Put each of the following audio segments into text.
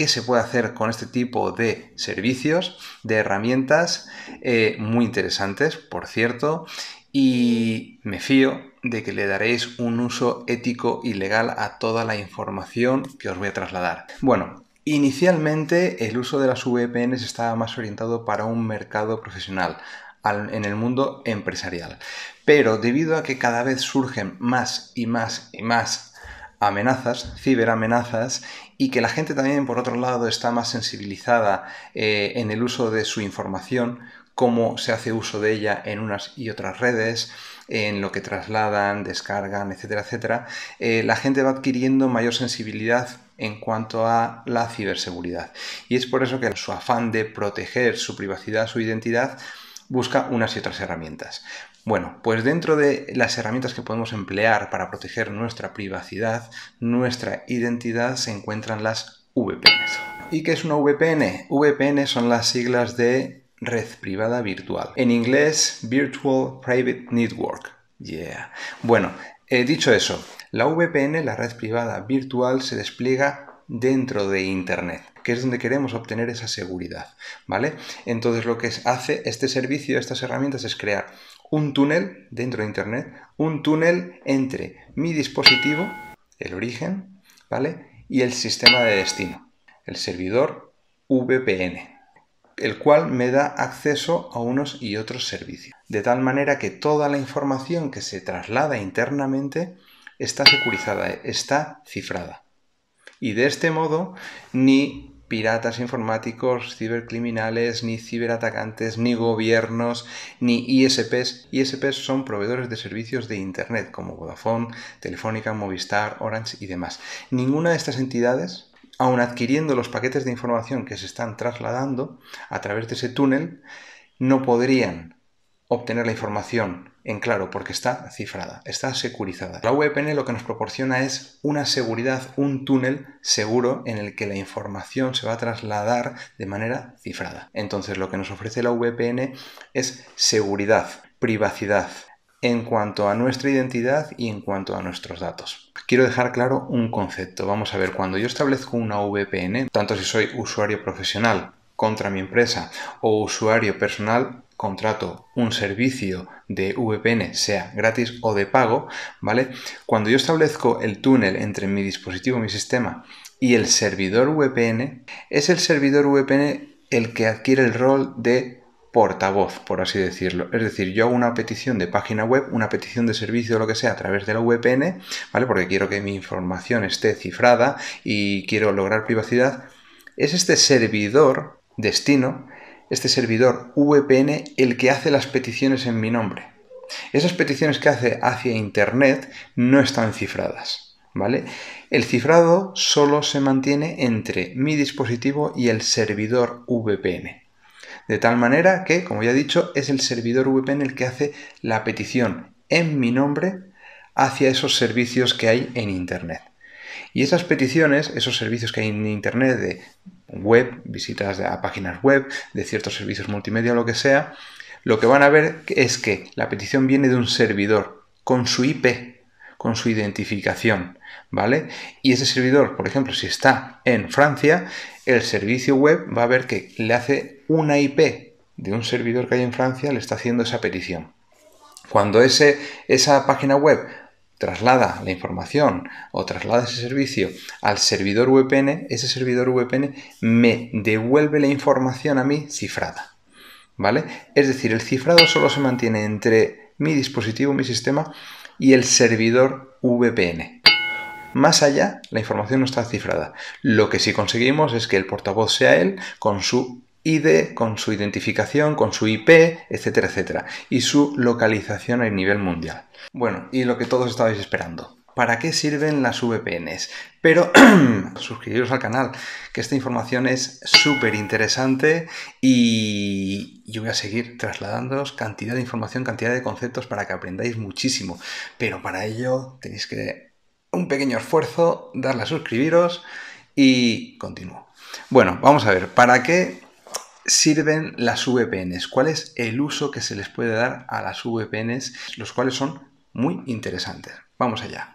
qué se puede hacer con este tipo de servicios, de herramientas, eh, muy interesantes, por cierto, y me fío de que le daréis un uso ético y legal a toda la información que os voy a trasladar. Bueno, inicialmente el uso de las VPNs estaba más orientado para un mercado profesional en el mundo empresarial. Pero debido a que cada vez surgen más y más y más amenazas, ciberamenazas, y que la gente también, por otro lado, está más sensibilizada eh, en el uso de su información, cómo se hace uso de ella en unas y otras redes, en lo que trasladan, descargan, etcétera, etcétera, eh, la gente va adquiriendo mayor sensibilidad en cuanto a la ciberseguridad. Y es por eso que su afán de proteger su privacidad, su identidad, busca unas y otras herramientas. Bueno, pues dentro de las herramientas que podemos emplear para proteger nuestra privacidad, nuestra identidad, se encuentran las VPNs. ¿Y qué es una VPN? VPN son las siglas de red privada virtual. En inglés, Virtual Private Network. Yeah. Bueno, eh, dicho eso, la VPN, la red privada virtual, se despliega dentro de Internet, que es donde queremos obtener esa seguridad, ¿vale? Entonces lo que hace este servicio, estas herramientas, es crear un túnel dentro de Internet, un túnel entre mi dispositivo, el origen, ¿vale? Y el sistema de destino, el servidor VPN, el cual me da acceso a unos y otros servicios. De tal manera que toda la información que se traslada internamente está securizada, está cifrada. Y de este modo, ni piratas informáticos, cibercriminales, ni ciberatacantes, ni gobiernos, ni ISPs. ISPs son proveedores de servicios de Internet como Vodafone, Telefónica, Movistar, Orange y demás. Ninguna de estas entidades aun adquiriendo los paquetes de información que se están trasladando a través de ese túnel, no podrían obtener la información en claro porque está cifrada, está securizada. La VPN lo que nos proporciona es una seguridad, un túnel seguro en el que la información se va a trasladar de manera cifrada. Entonces lo que nos ofrece la VPN es seguridad, privacidad en cuanto a nuestra identidad y en cuanto a nuestros datos. Quiero dejar claro un concepto. Vamos a ver, cuando yo establezco una VPN, tanto si soy usuario profesional contra mi empresa o usuario personal contrato un servicio de VPN, sea gratis o de pago, ¿vale? Cuando yo establezco el túnel entre mi dispositivo, mi sistema y el servidor VPN, es el servidor VPN el que adquiere el rol de portavoz, por así decirlo. Es decir, yo hago una petición de página web, una petición de servicio o lo que sea a través de la VPN, ¿vale? Porque quiero que mi información esté cifrada y quiero lograr privacidad. Es este servidor destino, este servidor VPN, el que hace las peticiones en mi nombre. Esas peticiones que hace hacia Internet no están cifradas, ¿vale? El cifrado solo se mantiene entre mi dispositivo y el servidor VPN. De tal manera que, como ya he dicho, es el servidor VPN el que hace la petición en mi nombre hacia esos servicios que hay en Internet. Y esas peticiones, esos servicios que hay en Internet de web, visitas a páginas web, de ciertos servicios multimedia lo que sea, lo que van a ver es que la petición viene de un servidor con su IP, con su identificación, ¿vale? Y ese servidor, por ejemplo, si está en Francia, el servicio web va a ver que le hace una IP de un servidor que hay en Francia, le está haciendo esa petición. Cuando ese, esa página web traslada la información o traslada ese servicio al servidor VPN, ese servidor VPN me devuelve la información a mí cifrada. ¿Vale? Es decir, el cifrado solo se mantiene entre mi dispositivo, mi sistema y el servidor VPN. Más allá, la información no está cifrada. Lo que sí conseguimos es que el portavoz sea él con su ID con su identificación, con su IP, etcétera, etcétera, y su localización a nivel mundial. Bueno, y lo que todos estabais esperando. ¿Para qué sirven las VPNs? Pero suscribiros al canal, que esta información es súper interesante y yo voy a seguir trasladándoos cantidad de información, cantidad de conceptos para que aprendáis muchísimo. Pero para ello tenéis que un pequeño esfuerzo, darle a suscribiros y continúo. Bueno, vamos a ver, ¿para qué sirven las VPNs, cuál es el uso que se les puede dar a las VPNs, los cuales son muy interesantes. Vamos allá.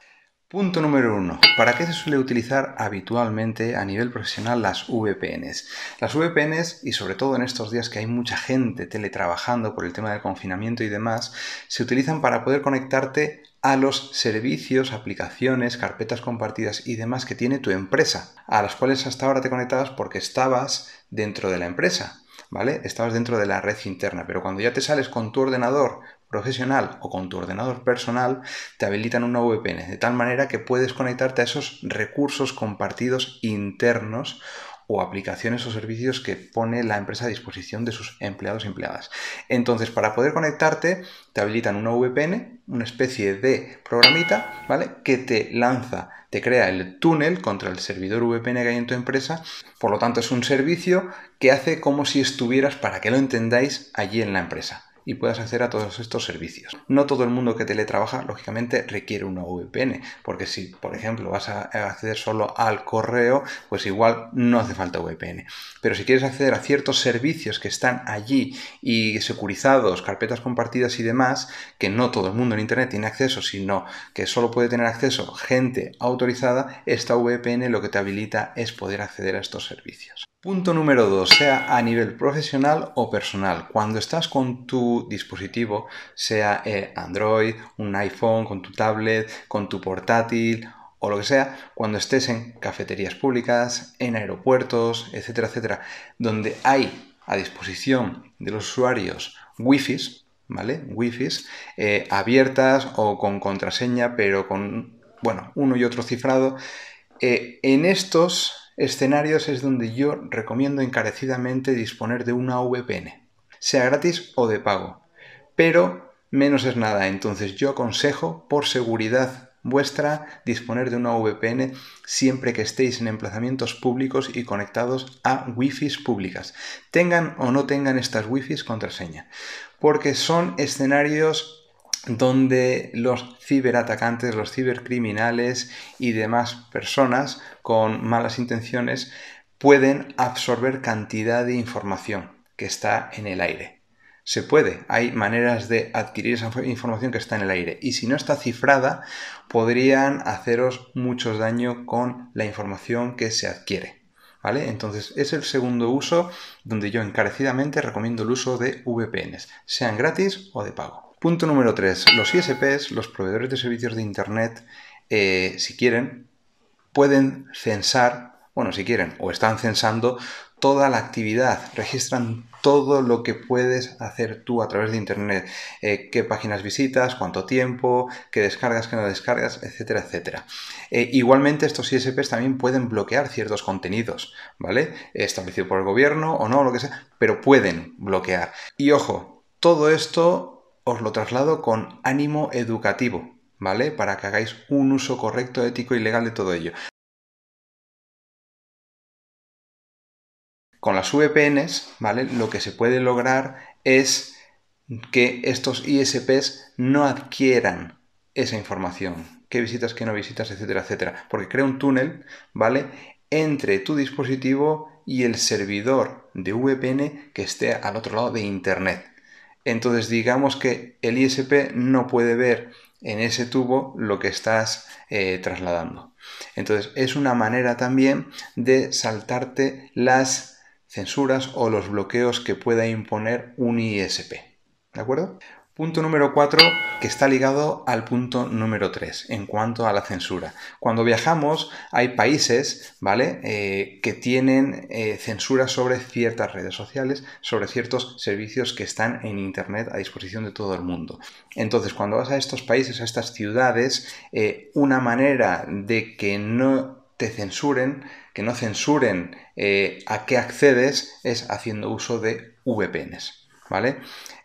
Punto número uno. ¿Para qué se suele utilizar habitualmente a nivel profesional las VPNs? Las VPNs, y sobre todo en estos días que hay mucha gente teletrabajando por el tema del confinamiento y demás, se utilizan para poder conectarte a los servicios, aplicaciones, carpetas compartidas y demás que tiene tu empresa, a las cuales hasta ahora te conectabas porque estabas dentro de la empresa. ¿vale? Estabas dentro de la red interna, pero cuando ya te sales con tu ordenador profesional o con tu ordenador personal, te habilitan una VPN, de tal manera que puedes conectarte a esos recursos compartidos internos o aplicaciones o servicios que pone la empresa a disposición de sus empleados y empleadas. Entonces, para poder conectarte, te habilitan una VPN, una especie de programita, ¿vale? Que te lanza, te crea el túnel contra el servidor VPN que hay en tu empresa. Por lo tanto, es un servicio que hace como si estuvieras, para que lo entendáis, allí en la empresa y puedas acceder a todos estos servicios. No todo el mundo que teletrabaja, lógicamente, requiere una VPN, porque si, por ejemplo, vas a acceder solo al correo, pues igual no hace falta VPN. Pero si quieres acceder a ciertos servicios que están allí y securizados, carpetas compartidas y demás, que no todo el mundo en Internet tiene acceso, sino que solo puede tener acceso gente autorizada, esta VPN lo que te habilita es poder acceder a estos servicios. Punto número 2, sea a nivel profesional o personal. Cuando estás con tu dispositivo, sea eh, Android, un iPhone, con tu tablet, con tu portátil o lo que sea, cuando estés en cafeterías públicas, en aeropuertos, etcétera, etcétera, donde hay a disposición de los usuarios WIFIs, ¿vale? WIFIs eh, abiertas o con contraseña, pero con, bueno, uno y otro cifrado. Eh, en estos escenarios es donde yo recomiendo encarecidamente disponer de una VPN sea gratis o de pago. Pero menos es nada, entonces yo aconsejo por seguridad vuestra disponer de una VPN siempre que estéis en emplazamientos públicos y conectados a WIFIs públicas, tengan o no tengan estas WIFIs contraseña, porque son escenarios donde los ciberatacantes, los cibercriminales y demás personas con malas intenciones pueden absorber cantidad de información que está en el aire. Se puede, hay maneras de adquirir esa información que está en el aire y si no está cifrada podrían haceros muchos daño con la información que se adquiere. ¿Vale? Entonces es el segundo uso donde yo encarecidamente recomiendo el uso de VPNs, sean gratis o de pago. Punto número 3. Los ISPs, los proveedores de servicios de Internet, eh, si quieren, pueden censar, bueno, si quieren, o están censando toda la actividad, registran todo lo que puedes hacer tú a través de Internet, eh, qué páginas visitas, cuánto tiempo, qué descargas, qué no descargas, etcétera, etcétera. Eh, igualmente estos ISPs también pueden bloquear ciertos contenidos, ¿vale? Establecido por el gobierno o no, lo que sea, pero pueden bloquear. Y ojo, todo esto os lo traslado con ánimo educativo, ¿vale? Para que hagáis un uso correcto, ético y legal de todo ello. Con las VPNs, ¿vale? Lo que se puede lograr es que estos ISPs no adquieran esa información. Qué visitas, qué no visitas, etcétera, etcétera. Porque crea un túnel, ¿vale? Entre tu dispositivo y el servidor de VPN que esté al otro lado de Internet. Entonces digamos que el ISP no puede ver en ese tubo lo que estás eh, trasladando. Entonces es una manera también de saltarte las censuras o los bloqueos que pueda imponer un ISP. ¿De acuerdo? Punto número 4 que está ligado al punto número 3 en cuanto a la censura. Cuando viajamos hay países, ¿vale? Eh, que tienen eh, censura sobre ciertas redes sociales, sobre ciertos servicios que están en Internet a disposición de todo el mundo. Entonces, cuando vas a estos países, a estas ciudades, eh, una manera de que no te censuren, que no censuren eh, a qué accedes, es haciendo uso de VPNs. ¿Vale?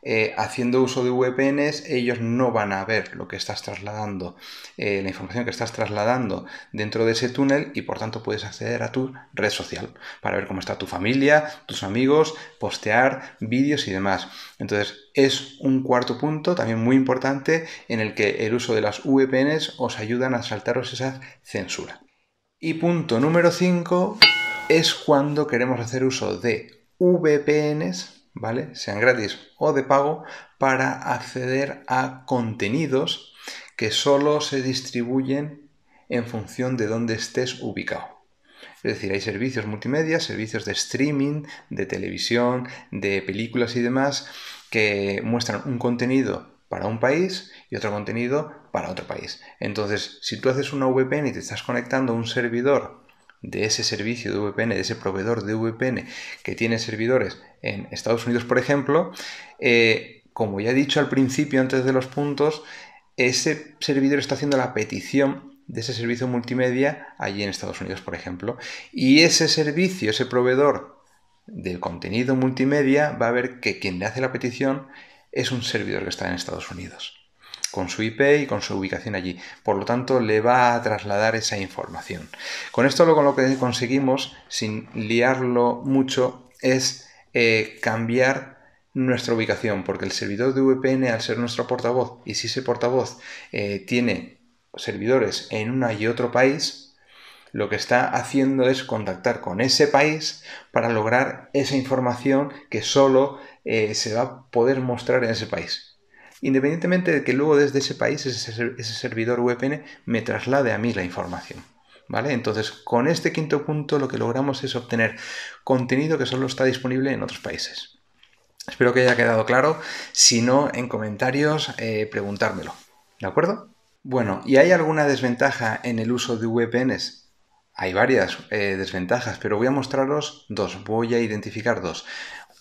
Eh, haciendo uso de VPNs, ellos no van a ver lo que estás trasladando, eh, la información que estás trasladando dentro de ese túnel y por tanto puedes acceder a tu red social para ver cómo está tu familia, tus amigos, postear vídeos y demás. Entonces, es un cuarto punto también muy importante en el que el uso de las VPNs os ayudan a saltaros esa censura. Y punto número 5 es cuando queremos hacer uso de VPNs, ¿vale? Sean gratis o de pago, para acceder a contenidos que solo se distribuyen en función de dónde estés ubicado. Es decir, hay servicios multimedia, servicios de streaming, de televisión, de películas y demás, que muestran un contenido para un país y otro contenido para otro país. Entonces, si tú haces una VPN y te estás conectando a un servidor de ese servicio de VPN, de ese proveedor de VPN que tiene servidores en Estados Unidos, por ejemplo, eh, como ya he dicho al principio, antes de los puntos, ese servidor está haciendo la petición de ese servicio multimedia allí en Estados Unidos, por ejemplo. Y ese servicio, ese proveedor del contenido multimedia, va a ver que quien le hace la petición es un servidor que está en Estados Unidos, con su IP y con su ubicación allí. Por lo tanto, le va a trasladar esa información. Con esto lo, con lo que conseguimos, sin liarlo mucho, es eh, cambiar nuestra ubicación, porque el servidor de VPN, al ser nuestro portavoz, y si ese portavoz eh, tiene servidores en una y otro país, lo que está haciendo es contactar con ese país para lograr esa información que solo eh, se va a poder mostrar en ese país. Independientemente de que luego desde ese país ese, servidor VPN me traslade a mí la información. ¿Vale? Entonces, con este quinto punto lo que logramos es obtener contenido que solo está disponible en otros países. Espero que haya quedado claro. Si no, en comentarios eh, preguntármelo. ¿De acuerdo? Bueno, ¿y hay alguna desventaja en el uso de VPNs? Hay varias eh, desventajas, pero voy a mostraros dos, voy a identificar dos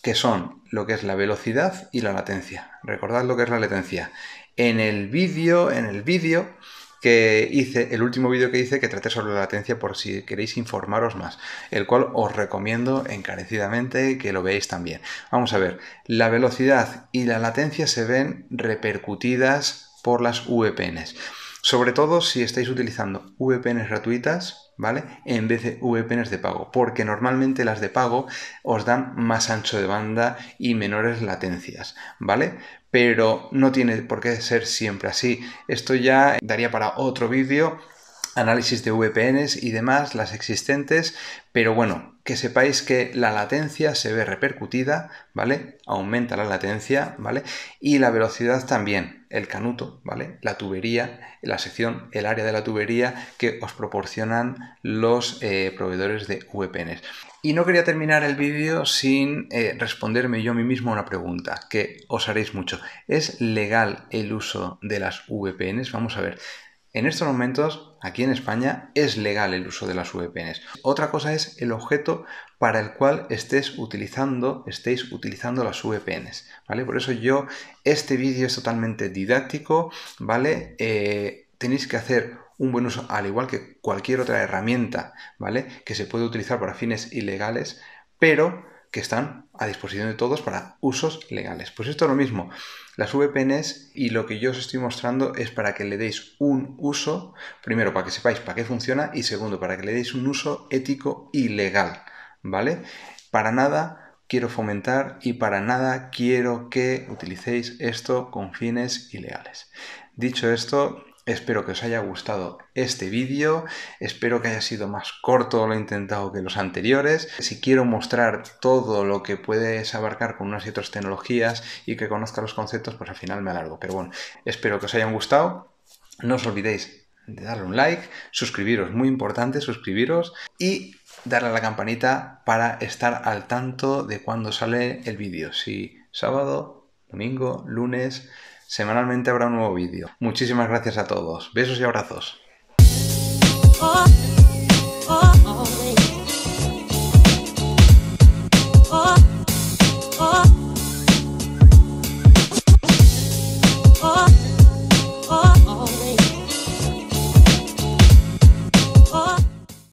que son lo que es la velocidad y la latencia. Recordad lo que es la latencia. En el vídeo, en el vídeo que hice, el último vídeo que hice que traté sobre la latencia por si queréis informaros más, el cual os recomiendo encarecidamente que lo veáis también. Vamos a ver, la velocidad y la latencia se ven repercutidas por las VPNs. Sobre todo si estáis utilizando VPNs gratuitas, ¿vale? En vez de VPNs de pago, porque normalmente las de pago os dan más ancho de banda y menores latencias, ¿vale? Pero no tiene por qué ser siempre así. Esto ya daría para otro vídeo, análisis de VPNs y demás, las existentes, pero bueno, que sepáis que la latencia se ve repercutida, ¿vale? Aumenta la latencia, ¿vale? Y la velocidad también, el canuto, ¿vale? La tubería, la sección, el área de la tubería que os proporcionan los eh, proveedores de VPNs. Y no quería terminar el vídeo sin eh, responderme yo a mí mismo una pregunta que os haréis mucho. ¿Es legal el uso de las VPNs? Vamos a ver. En estos momentos, aquí en España, es legal el uso de las VPNs. Otra cosa es el objeto para el cual estés utilizando, estéis utilizando las VPNs, ¿vale? Por eso yo, este vídeo es totalmente didáctico, ¿vale? Eh, tenéis que hacer un buen uso, al igual que cualquier otra herramienta, ¿vale? Que se puede utilizar para fines ilegales, pero que están a disposición de todos para usos legales. Pues esto es lo mismo. Las VPNs y lo que yo os estoy mostrando es para que le deis un uso, primero para que sepáis para qué funciona y segundo para que le deis un uso ético y legal, ¿vale? Para nada quiero fomentar y para nada quiero que utilicéis esto con fines ilegales. Dicho esto, Espero que os haya gustado este vídeo, espero que haya sido más corto lo intentado que los anteriores. Si quiero mostrar todo lo que puedes abarcar con unas y otras tecnologías y que conozca los conceptos, pues al final me alargo. Pero bueno, espero que os hayan gustado. No os olvidéis de darle un like, suscribiros, muy importante suscribiros y darle a la campanita para estar al tanto de cuando sale el vídeo. Si sábado, domingo, lunes Semanalmente habrá un nuevo vídeo. Muchísimas gracias a todos. Besos y abrazos.